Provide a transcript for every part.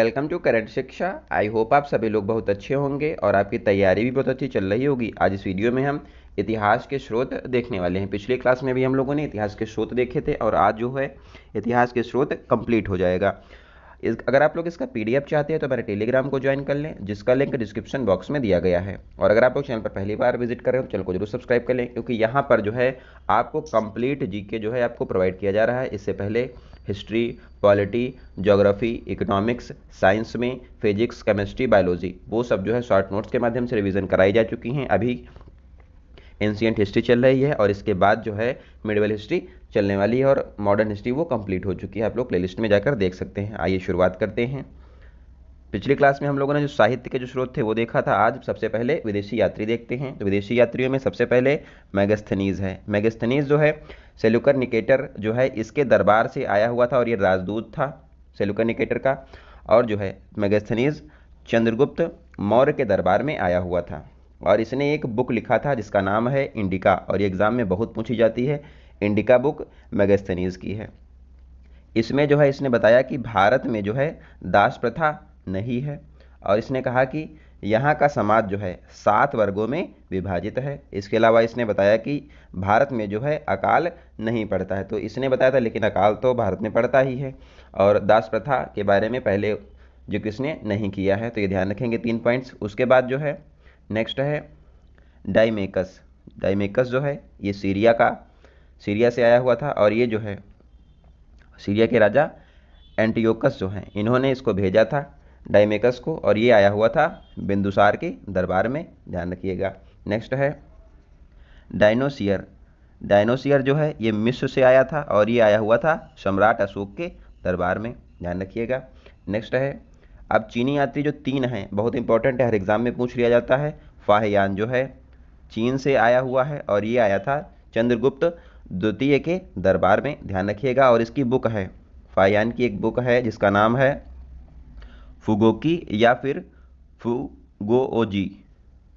welcome to current शिक्षा I hope आप सभी लोग बहुत अच्छे होंगे और आपकी तैयारी भी बहुत अच्छी चल रही होगी आज इस वीडियो में हम इतिहास के स्रोत देखने वाले हैं पिछले क्लास में भी हम लोगों ने इतिहास के स्रोत देखे थे और आज जो है इतिहास के स्रोत कंप्लीट हो जाएगा इस अगर आप लोग इसका पीडीएफ चाहते हैं तो मेरे टेलीग्राम को ज्वाइन कर लें जिसका लिंक डिस्क्रिप्शन बॉक्स में दिया गया है और अगर आप लोग चैनल पर पहली बार विजिट कर रहे हो तो चैनल को जरूर सब्सक्राइब कर लें क्योंकि यहाँ पर जो है आपको कंप्लीट जीके जो है आपको प्रोवाइड किया जा रहा है इससे पहले history polity geography economics science में फिजिक्स केमिस्ट्री बायोलॉजी वो सब जो है शॉर्ट नोट्स के माध्यम से रिवीजन कराई जा चुकी हैं अभी एंशियंट हिस्ट्री चल रही है और इसके बाद जो है मिडवल हिस्ट्री चलने वाली है और मॉडर्न हिस्ट्री वो कंप्लीट हो चुकी है आप लोग प्लेलिस्ट में जाकर देख सकते हैं आइए शुरुआत करते हैं पिछली क्लास में हम लोगों ने जो साहित्य के जो स्रोत थे वो देखा था आज सबसे पहले विदेशी यात्री देखते हैं तो विदेशी यात्रियों में सबसे पहले मैगस्थनीज है मैगस्थनीज जो है सेलुकर निकेटर जो है इसके दरबार से आया हुआ था और ये राजदूत था सेलुकर निकेटर का और जो है मैगस्थनीज चंद्रगुप्त मौर्य के दरबार में आया हुआ था और इसने एक बुक लिखा था जिसका नाम है इंडिका और ये एग्ज़ाम में बहुत पूछी जाती है इंडिका बुक मैगस्थनीज की है इसमें जो है इसने बताया कि भारत में जो है दास प्रथा नहीं है और इसने कहा कि यहाँ का समाज जो है सात वर्गों में विभाजित है इसके अलावा इसने बताया कि भारत में जो है अकाल नहीं पड़ता है तो इसने बताया था लेकिन अकाल तो भारत में पड़ता ही है और दास प्रथा के बारे में पहले जो किसने नहीं किया है तो ये ध्यान रखेंगे तीन पॉइंट्स उसके बाद जो है नेक्स्ट है डाइमेकस डाइमेकस जो है ये सीरिया का सीरिया से आया हुआ था और ये जो है सीरिया के राजा एंटीओकस जो हैं इन्होंने इसको भेजा था डाइमेकस को और ये आया हुआ था बिंदुसार के दरबार में ध्यान रखिएगा नेक्स्ट है डायनोसियर डायनोसियर जो है ये मिस्र से आया था और ये आया हुआ था सम्राट अशोक के दरबार में ध्यान रखिएगा नेक्स्ट है अब चीनी यात्री जो तीन हैं बहुत इंपॉर्टेंट है हर एग्ज़ाम में पूछ लिया जाता है फाहयान जो है चीन से आया हुआ है और ये आया था चंद्रगुप्त द्वितीय के दरबार में ध्यान रखिएगा और इसकी बुक है फाहयान की एक बुक है जिसका नाम है फुगोकी या फिर फुगोओजी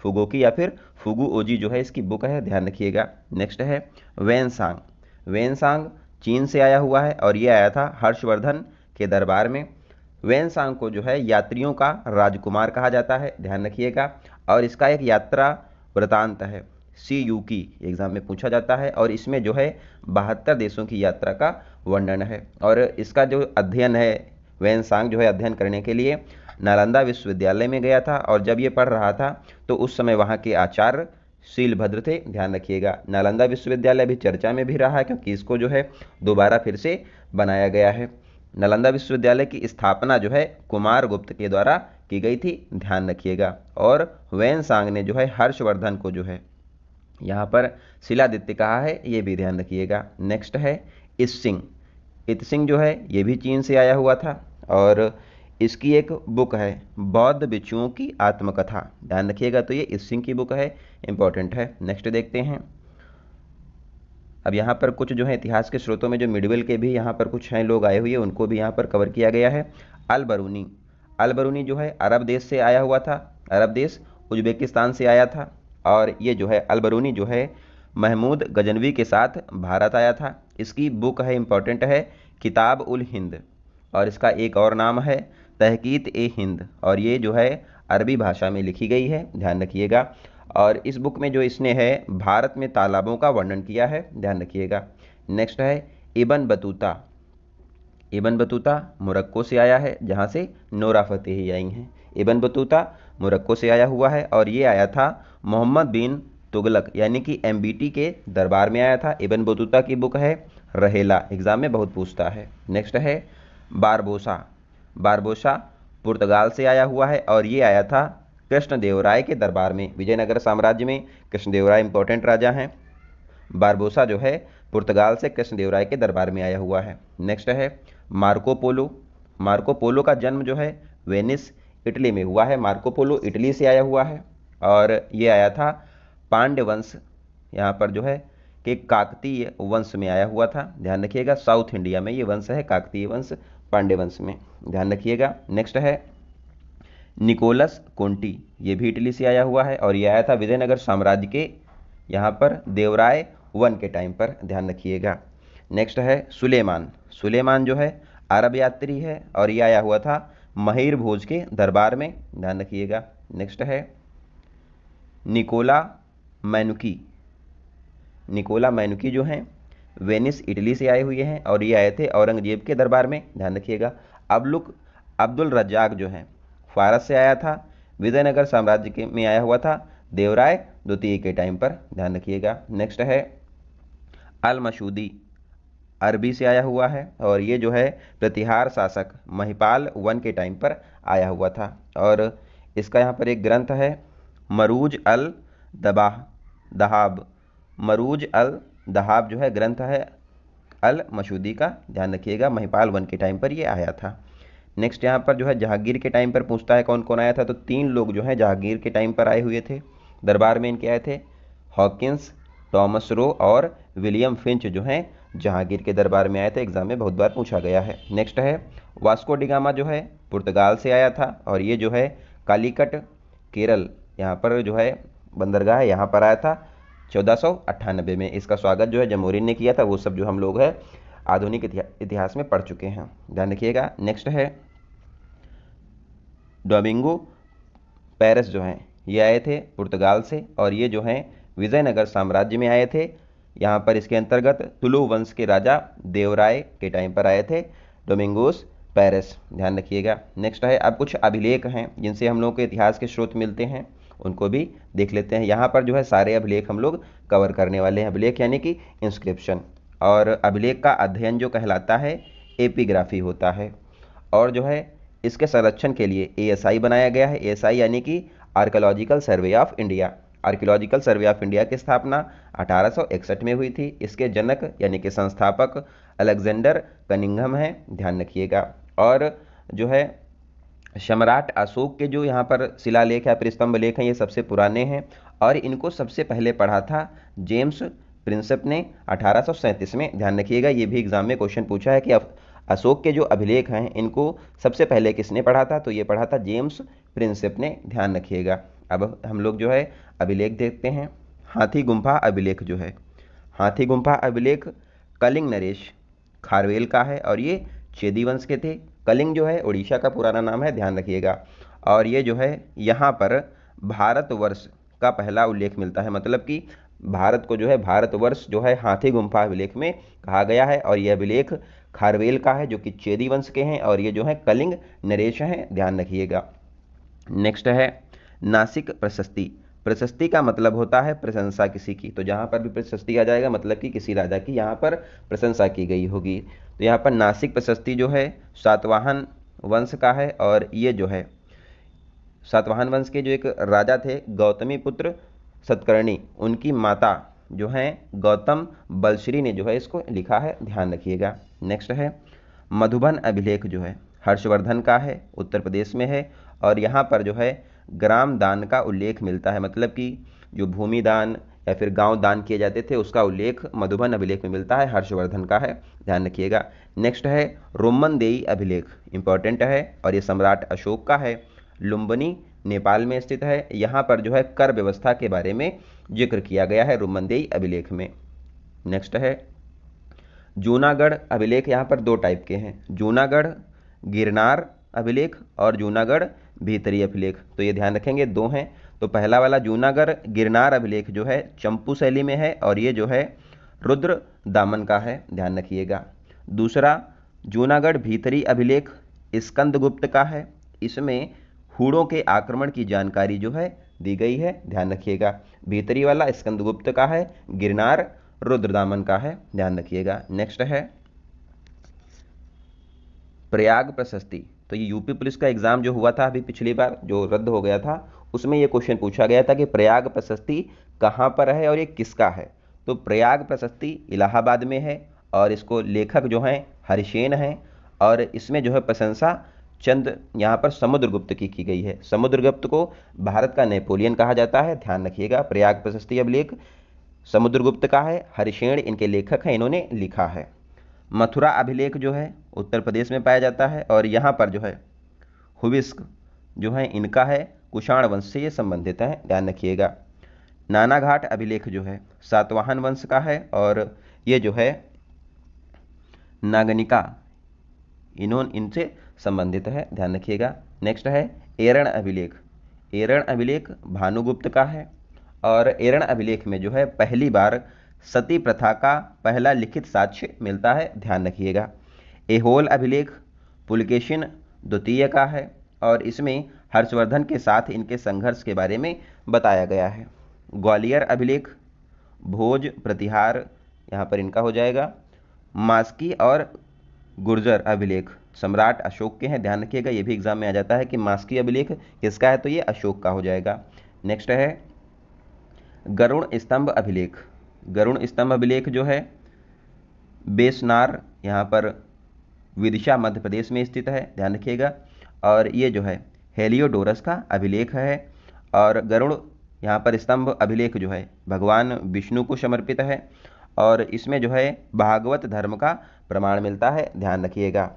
फुगोकी या फिर फुगू ओजी जो है इसकी बुक है ध्यान रखिएगा नेक्स्ट है वेन सांग वेन सांग चीन से आया हुआ है और ये आया था हर्षवर्धन के दरबार में वेन सांग को जो है यात्रियों का राजकुमार कहा जाता है ध्यान रखिएगा और इसका एक यात्रा वृतांत है सी यू की एग्ज़ाम में पूछा जाता है और इसमें जो है बहत्तर देशों की यात्रा का वर्णन है और इसका जो अध्ययन है वेनसांग जो है अध्ययन करने के लिए नालंदा विश्वविद्यालय में गया था और जब ये पढ़ रहा था तो उस समय वहाँ के आचार्य शीलभद्र थे ध्यान रखिएगा नालंदा विश्वविद्यालय अभी चर्चा में भी रहा है क्योंकि इसको जो है दोबारा फिर से बनाया गया है नालंदा विश्वविद्यालय की स्थापना जो है कुमार गुप्त के द्वारा की गई थी ध्यान रखिएगा और वैन सांग ने जो है हर्षवर्धन को जो है यहाँ पर शिलादित्य कहा है ये भी ध्यान रखिएगा नेक्स्ट है इस सिंह इत सिंह जो है ये भी चीन से आया हुआ था और इसकी एक बुक है बौद्ध बिचुओं की आत्मकथा ध्यान रखिएगा तो ये इत सिंह की बुक है इंपॉर्टेंट है नेक्स्ट देखते हैं अब यहाँ पर कुछ जो है इतिहास के स्रोतों में जो मिडवेल के भी यहाँ पर कुछ हैं लोग आए हुए उनको भी यहाँ पर कवर किया गया है अलबरूनी अलबरूनी जो है अरब देश से आया हुआ था अरब देश उज्बेकिस्तान से आया था और ये जो है अलबरूनी जो है महमूद गजनवी के साथ भारत आया था इसकी बुक है इम्पॉर्टेंट है किताब उल हिंद और इसका एक और नाम है तहकीत ए हिंद और ये जो है अरबी भाषा में लिखी गई है ध्यान रखिएगा और इस बुक में जो इसने है भारत में तालाबों का वर्णन किया है ध्यान रखिएगा नेक्स्ट है इबन बतूता इबन बतूता मुरक्को से आया है जहाँ से नोरा फतेही आई हैं इबन बतूता मुरक्को से आया हुआ है और ये आया था मोहम्मद बिन तुगलक यानी कि एम के दरबार में आया था इबन बतूता की बुक है रहेला एग्ज़ाम में बहुत पूछता है नेक्स्ट है बारबोसा बारबोसा पुर्तगाल से आया हुआ है और ये आया था कृष्णदेव राय के दरबार में विजयनगर साम्राज्य में कृष्णदेव राय इंपॉर्टेंट राजा हैं बारबोसा जो है पुर्तगाल से कृष्णदेव राय के दरबार में आया हुआ है नेक्स्ट है मार्को पोलो मार्को पोलो का जन्म जो है वेनिस इटली में हुआ है मार्को पोलो इटली से आया हुआ है और ये आया था पांड्य वंश यहाँ पर जो है कि काकतीय वंश में आया हुआ था ध्यान रखिएगा साउथ इंडिया में ये वंश है काकतीय वंश पांड्य वंश में ध्यान रखिएगा नेक्स्ट है निकोलस कोंटी ये भी इटली से आया हुआ है और ये आया था विजयनगर साम्राज्य के यहाँ पर देवराय वन के टाइम पर ध्यान रखिएगा नेक्स्ट है सुलेमान सुलेमान जो है अरब यात्री है और ये आया हुआ था महिर भोज के दरबार में ध्यान रखिएगा नेक्स्ट है निकोला मैनुकी निकोला मैनुकी जो हैं वेनिस इटली से आए हुए हैं और ये आए थे औरंगजेब के दरबार में ध्यान रखिएगा अब्लुक अब्दुल रज्जाक जो हैं फारस से आया था विजयनगर साम्राज्य के में आया हुआ था देवराय द्वितीय के टाइम पर ध्यान रखिएगा नेक्स्ट है अल मशूदी अरबी से आया हुआ है और ये जो है प्रतिहार शासक महिपाल वन के टाइम पर आया हुआ था और इसका यहाँ पर एक ग्रंथ है मरूज अल दबाह दहाब मरूज अल दहाब जो है ग्रंथ है अल मशूदी का ध्यान रखिएगा महिपाल वन के टाइम पर ये आया था नेक्स्ट यहाँ पर जो है जहांगीर के टाइम पर पूछता है कौन कौन आया था तो तीन लोग जो है जहांगीर के टाइम पर आए हुए थे दरबार में इनके आए थे हॉकिंस टॉमस रो और विलियम फिंच जो हैं जहांगीर के दरबार में आए थे एग्जाम में बहुत बार पूछा गया है नेक्स्ट है वास्को डिगामा जो है पुर्तगाल से आया था और ये जो है कालीकट केरल यहाँ पर जो है बंदरगाह है यहाँ पर आया था चौदह में इसका स्वागत जो है जमहूरीन ने किया था वो सब जो हम लोग है आधुनिक इतिहास में पढ़ चुके हैं ध्यान रखिएगा नेक्स्ट है डोमिंगो पेरिस जो हैं ये आए थे पुर्तगाल से और ये जो हैं विजयनगर साम्राज्य में आए थे यहाँ पर इसके अंतर्गत तुलु वंश के राजा देवराय के टाइम पर आए थे डोमिंगोस पेरिस ध्यान रखिएगा नेक्स्ट है अब कुछ अभिलेख हैं जिनसे हम लोग के इतिहास के स्रोत मिलते हैं उनको भी देख लेते हैं यहाँ पर जो है सारे अभिलेख हम लोग कवर करने वाले हैं अभिलेख यानी कि इंस्क्रिप्शन और अभिलेख का अध्ययन जो कहलाता है एपीग्राफी होता है और जो है इसके संरक्षण के लिए ए बनाया गया है ए यानी कि archaeological survey of India archaeological survey of India की स्थापना 1861 में हुई थी इसके जनक यानी कि संस्थापक अलेक्जेंडर कनिंगम हैं ध्यान रखिएगा और जो है सम्राट अशोक के जो यहाँ पर शिलालेख या फिर स्तंभ लेख हैं ये सबसे पुराने हैं और इनको सबसे पहले पढ़ा था जेम्स प्रिंसप ने अठारह में ध्यान रखिएगा ये भी एग्जाम में क्वेश्चन पूछा है कि अशोक के जो अभिलेख हैं इनको सबसे पहले किसने पढ़ा था तो ये पढ़ा था जेम्स प्रिंसप ने ध्यान रखिएगा अब हम लोग जो है अभिलेख देखते हैं हाथी गुम्फा अभिलेख जो है हाथी गुम्फा अभिलेख कलिंग नरेश खारवेल का है और ये चेदी वंश के थे कलिंग जो है उड़ीसा का पुराना नाम है ध्यान रखिएगा और ये जो है यहाँ पर भारतवर्ष का पहला उल्लेख मिलता है मतलब कि भारत को जो है भारतवर्ष जो है हाथी गुम्फा अभिलेख में कहा गया है और यह अभिलेख खारवेल का है जो कि चेदी वंश के हैं और ये जो है कलिंग नरेश हैं ध्यान रखिएगा नेक्स्ट है नासिक प्रशस्ति प्रशस्ति का मतलब होता है प्रशंसा किसी की तो जहाँ पर भी प्रशस्ति आ जाएगा मतलब कि किसी राजा की यहाँ पर प्रशंसा की गई होगी तो यहाँ पर नासिक प्रशस्ति जो है सातवाहन वंश का है और ये जो है सातवाहन वंश के जो एक राजा थे गौतमी पुत्र सतकर्णी उनकी माता जो हैं गौतम बलश्री ने जो है इसको लिखा है ध्यान रखिएगा नेक्स्ट है मधुबन अभिलेख जो है हर्षवर्धन का है उत्तर प्रदेश में है और यहाँ पर जो है ग्राम दान का उल्लेख मिलता है मतलब कि जो भूमि दान या फिर गांव दान किए जाते थे उसका उल्लेख मधुबन अभिलेख में मिलता है हर्षवर्धन का है ध्यान रखिएगा नेक्स्ट है रोमन देई अभिलेख इंपॉर्टेंट है और ये सम्राट अशोक का है लुम्बनी नेपाल में स्थित है यहाँ पर जो है कर व्यवस्था के बारे में जिक्र किया गया है रोमनदेई अभिलेख में नेक्स्ट है जूनागढ़ अभिलेख यहाँ पर दो टाइप के हैं जूनागढ़ गिरनार अभिलेख और जूनागढ़ भीतरी अभिलेख तो ये ध्यान रखेंगे दो हैं तो पहला वाला जूनागढ़ गिरनार अभिलेख जो है चंपू शैली में है और ये जो है रुद्र दामन का है ध्यान रखिएगा दूसरा जूनागढ़ भीतरी अभिलेख स्कंदगुप्त का है इसमें हुड़ों के आक्रमण की जानकारी जो है दी गई है ध्यान रखिएगा भीतरी वाला स्कंदगुप्त का है गिरनार रुद्रदामन का है ध्यान रखिएगा नेक्स्ट है प्रयाग प्रशस्ति तो ये यूपी पुलिस का एग्ज़ाम जो हुआ था अभी पिछली बार जो रद्द हो गया था उसमें ये क्वेश्चन पूछा गया था कि प्रयाग प्रशस्ति कहाँ पर है और ये किसका है तो प्रयाग प्रशस्ति इलाहाबाद में है और इसको लेखक जो हैं हरिशेन हैं और इसमें जो है प्रशंसा चंद यहाँ पर समुद्रगुप्त की की गई है समुद्रगुप्त को भारत का नेपोलियन कहा जाता है ध्यान रखिएगा प्रयाग प्रशस्ति अभिलेख समुद्रगुप्त का है हरिशेण इनके लेखक हैं इन्होंने लिखा है मथुरा अभिलेख जो है उत्तर प्रदेश में पाया जाता है और यहाँ पर जो है हुविस्क जो है इनका है कुषाण वंश से ये संबंधित है ध्यान रखिएगा नानाघाट अभिलेख जो है सातवाहन वंश का है और ये जो है नागनिका इन्हों इनसे संबंधित है ध्यान रखिएगा नेक्स्ट है एरण अभिलेख एरण अभिलेख भानुगुप्त का है और एरण अभिलेख में जो है पहली बार सती प्रथा का पहला लिखित साक्ष्य मिलता है ध्यान रखिएगा एहोल अभिलेख पुलकेशिन द्वितीय का है और इसमें हर्षवर्धन के साथ इनके संघर्ष के बारे में बताया गया है ग्वालियर अभिलेख भोज प्रतिहार यहाँ पर इनका हो जाएगा मास्की और गुर्जर अभिलेख सम्राट अशोक के हैं ध्यान रखिएगा ये भी एग्जाम में आ जाता है कि मास्की अभिलेख किसका है तो ये अशोक का हो जाएगा नेक्स्ट है गरुण स्तंभ अभिलेख गरुण स्तंभ अभिलेख जो है बेसनार यहाँ पर विदिशा मध्य प्रदेश में स्थित है ध्यान रखिएगा और ये जो है हेलियोडोरस का अभिलेख है और गरुड़ यहाँ पर स्तंभ अभिलेख जो है भगवान विष्णु को समर्पित है और इसमें जो है भागवत धर्म का प्रमाण मिलता है ध्यान रखिएगा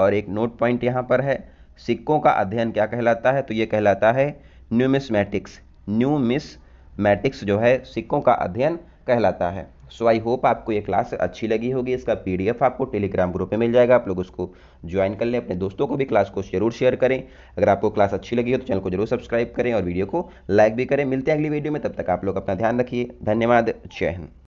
और एक नोट पॉइंट यहाँ पर है सिक्कों का अध्ययन क्या कहलाता है तो ये कहलाता है मिस मैटिक्स जो है सिक्कों का अध्ययन कहलाता है सो आई होप आपको ये क्लास अच्छी लगी होगी इसका पी आपको टेलीग्राम ग्रुप में मिल जाएगा आप लोग उसको ज्वाइन कर लें अपने दोस्तों को भी क्लास को जरूर शेयर करें अगर आपको क्लास अच्छी लगी हो तो चैनल को जरूर सब्सक्राइब करें और वीडियो को लाइक भी करें मिलते हैं अगली वीडियो में तब तक आप लोग अपना ध्यान रखिए धन्यवाद जय हिंद